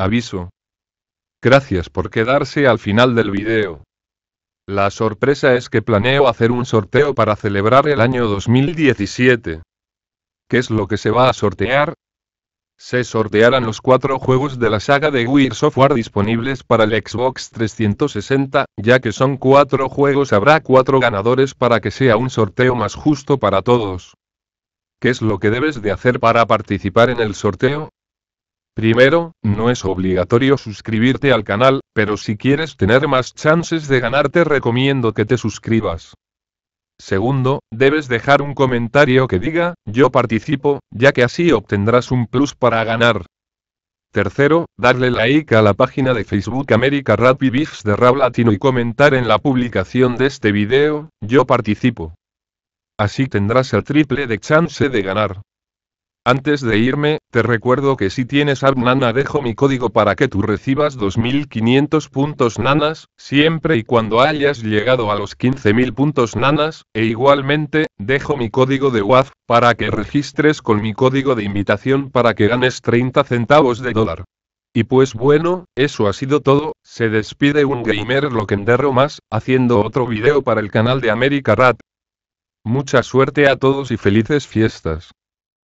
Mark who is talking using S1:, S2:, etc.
S1: Aviso. Gracias por quedarse al final del video. La sorpresa es que planeo hacer un sorteo para celebrar el año 2017. ¿Qué es lo que se va a sortear? Se sortearán los cuatro juegos de la saga de Wii Software disponibles para el Xbox 360, ya que son cuatro juegos habrá cuatro ganadores para que sea un sorteo más justo para todos. ¿Qué es lo que debes de hacer para participar en el sorteo? Primero, no es obligatorio suscribirte al canal, pero si quieres tener más chances de ganar te recomiendo que te suscribas. Segundo, debes dejar un comentario que diga, yo participo, ya que así obtendrás un plus para ganar. Tercero, darle like a la página de Facebook América Rappi Beefs de Rab Latino y comentar en la publicación de este video, yo participo. Así tendrás el triple de chance de ganar. Antes de irme, te recuerdo que si tienes app Nana dejo mi código para que tú recibas 2500 puntos nanas, siempre y cuando hayas llegado a los 15000 puntos nanas, e igualmente, dejo mi código de WAF, para que registres con mi código de invitación para que ganes 30 centavos de dólar. Y pues bueno, eso ha sido todo, se despide un gamer loquenderro más, haciendo otro video para el canal de América Rat. Mucha suerte a todos y felices fiestas.